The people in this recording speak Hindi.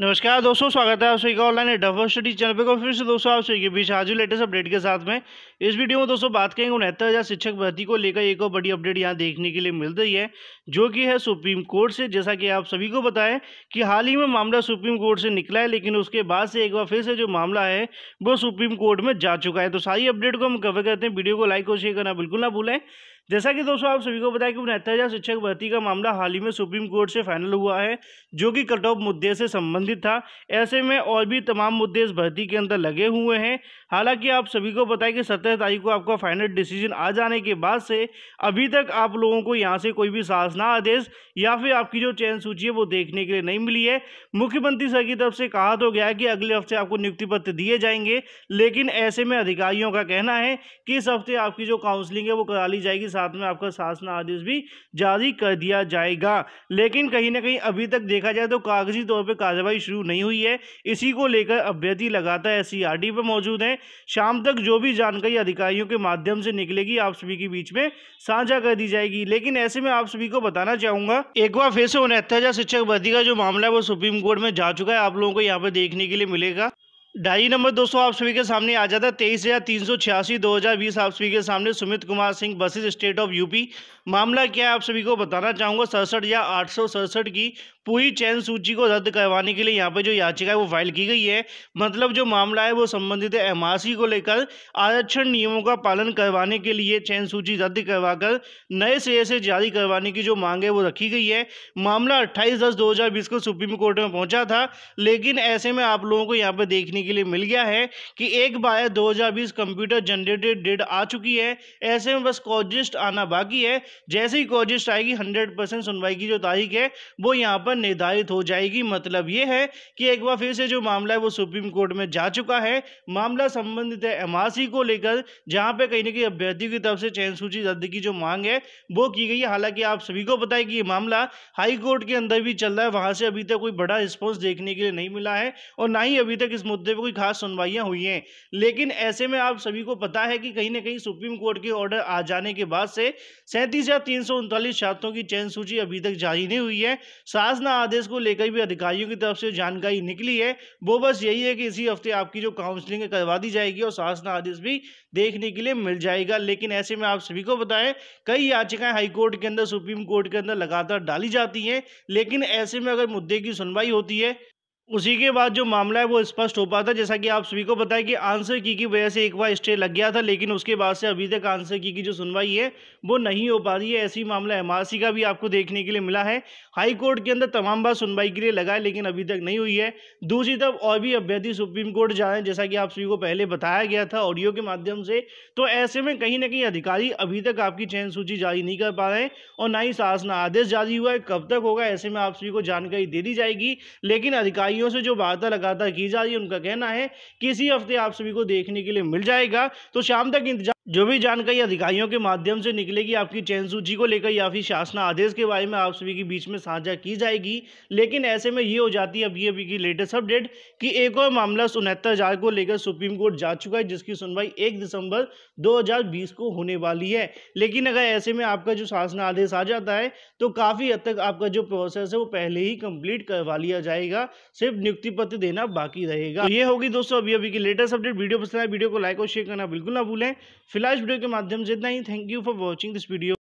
नमस्कार दोस्तों स्वागत है आप सभी का ऑनलाइन डबल स्टडी चैनल पर फिर से दोस्तों आप सभी के बीच आज लेटेस्ट अपडेट के साथ में इस वीडियो में दोस्तों बात करेंगे उनहत्तर हज़ार शिक्षक भर्ती को लेकर एक और बड़ी अपडेट यहां देखने के लिए मिल रही है जो कि है सुप्रीम कोर्ट से जैसा कि आप सभी को बताएं कि हाल ही में मामला सुप्रीम कोर्ट से निकला है लेकिन उसके बाद से एक बार फिर से जो मामला है वो सुप्रीम कोर्ट में जा चुका है तो सारी अपडेट को हम कवर करते हैं वीडियो को लाइक और शेयर करना बिल्कुल ना भूलें जैसा कि दोस्तों आप सभी को बताया कि उनहत्तर शिक्षक भर्ती का मामला हाल ही में सुप्रीम कोर्ट से फाइनल हुआ है जो कि कट ऑफ मुद्दे से संबंधित था ऐसे में और भी तमाम मुद्दे इस भर्ती के अंदर लगे हुए हैं हालांकि आप सभी को बताया कि सत्रह तारीख को आपका फाइनल डिसीजन आ जाने के बाद से अभी तक आप लोगों को यहाँ से कोई भी शासना आदेश या फिर आपकी जो चयन सूची है वो देखने के लिए नहीं मिली है मुख्यमंत्री सर की तरफ से कहा तो गया कि अगले हफ्ते आपको नियुक्ति पत्र दिए जाएंगे लेकिन ऐसे में अधिकारियों का कहना है कि इस हफ्ते आपकी जो काउंसलिंग है वो करा ली जाएगी साथ में आपका शासन आदेश भी जारी कर दिया जाएगा लेकिन कहीं ना कहीं अभी तक देखा जाए तो कागजी तौर पर कार्रवाई शुरू नहीं हुई है इसी को लेकर अभ्यर्थी लगातार एस सी e पर मौजूद हैं शाम तक जो भी जानकारी अधिकारियों के माध्यम से निकलेगी आप सभी के बीच में साझा कर दी जाएगी लेकिन ऐसे में आप सभी को बताना चाहूंगा एक बार फिर से उनहत्तर शिक्षक भर्ती का जो मामला है वो सुप्रीम कोर्ट में जा चुका है आप लोगों को यहाँ पर देखने के लिए मिलेगा डायरी नंबर दोस्तों आप सभी के सामने आ जाता है तेईस हज़ार तीन सौ छियासी दो हज़ार बीस आप सभी के सामने Sumit Kumar Singh versus state of UP मामला क्या है आप सभी को बताना चाहूँगा सड़सठ या आठ सौ सड़सठ की पूरी चयन सूची को रद्द करवाने के लिए यहाँ पे जो याचिका है वो फाइल की गई है मतलब जो मामला है वो संबंधित एम को लेकर आरक्षण नियमों का पालन करवाने के लिए चयन सूची रद्द करवाकर नए सिरे से जारी करवाने की जो मांग है वो रखी गई है मामला अट्ठाईस दस दो को सुप्रीम कोर्ट में पहुंचा था लेकिन ऐसे में आप लोगों को यहाँ पर देखने के लिए मिल गया है कि एक बार 2020 कंप्यूटर जनरेटेड डेट आ चुकी है ऐसे में बस कॉजिस्ट आना बाकी है जैसे ही कॉजिस्ट आएगी 100 परसेंट सुनवाई की जो तारीख है वो यहाँ पर निर्धारित हो जाएगी मतलब ये है कि एक बार फिर से जो मामला है वो सुप्रीम कोर्ट में जा चुका है मामला संबंधित है एम को लेकर जहाँ पर कहीं ना कहीं अभ्यर्थियों की तरफ से चयन सूची रद्द की जो मांग है वो की गई है हालांकि आप सभी को पता कि ये मामला हाई कोर्ट के अंदर भी चल रहा है वहां से अभी तक कोई बड़ा रिस्पॉन्स देखने के लिए नहीं मिला है और ना ही अभी तक इस मुद्दे पर कोई खास सुनवाइयाँ हुई हैं लेकिन ऐसे में आप सभी को पता है कि कहीं ना कहीं सुप्रीम कोर्ट के ऑर्डर आ जाने के बाद से सैंतीस या तीन छात्रों की चयन सूची अभी तक जारी नहीं हुई है शासना आदेश को लेकर भी अधिकारियों की तरफ से जानकारी निकली है वो बस यही है कि इसी हफ्ते आपकी जो काउंसलिंग करवा दी जाएगी और शासना आदेश भी देखने के लिए मिल जाएगा लेकिन ऐसे में आप सभी को बताएं कई याचिकाएं हाईकोर्ट के अंदर सुप्रीम कोर्ट के अंदर लगातार डाली जाती हैं लेकिन ऐसे में अगर मुद्दे की सुनवाई होती है उसी के बाद जो मामला है वो स्पष्ट हो पाता जैसा कि आप सभी को बताया कि आंसर की की वजह से एक बार स्टे लग गया था लेकिन उसके बाद से अभी तक आंसर की की जो सुनवाई है वो नहीं हो पा रही है ऐसी मामला एमआरसी का भी आपको देखने के लिए मिला है हाई कोर्ट के अंदर तमाम बार सुनवाई के लिए लगा है लेकिन अभी तक नहीं हुई है दूसरी तरफ और भी अभ्यर्थी सुप्रीम कोर्ट जा रहे हैं जैसा कि आप सभी को पहले बताया गया था ऑडियो के माध्यम से तो ऐसे में कहीं ना कहीं अधिकारी अभी तक आपकी चयन सूची जारी नहीं कर पा रहे हैं और ना ही शासना आदेश जारी हुआ है कब तक होगा ऐसे में आप सभी को जानकारी दे दी जाएगी लेकिन अधिकारी भाइयों से जो वादा लगातार की जा रही है उनका कहना है कि इसी हफ्ते आप सभी को देखने के लिए मिल जाएगा तो शाम तक इंतजार जो भी जानकारी अधिकारियों के माध्यम से निकलेगी आपकी चयन सूची को लेकर या फिर शासना आदेश के बारे में आप सभी के बीच में साझा की जाएगी लेकिन ऐसे में ये हो जाती है अभी अभी की लेटेस्ट अपडेट कि एक और मामला उनहत्तर हजार को लेकर सुप्रीम कोर्ट जा चुका है जिसकी सुनवाई 1 दिसंबर 2020 को होने वाली है लेकिन अगर ऐसे में आपका जो शासना आदेश आ जाता है तो काफ़ी हद तक आपका जो प्रोसेस है वो पहले ही कंप्लीट करवा लिया जाएगा सिर्फ नियुक्ति पत्र देना बाकी रहेगा तो ये होगी दोस्तों अभी अभी की लेटेस्ट अपडेट वीडियो पसंद आए वीडियो को लाइक और शेयर करना बिल्कुल ना भूलें फिलहाल इस वीडियो के माध्यम से इतना ही thank you for watching this video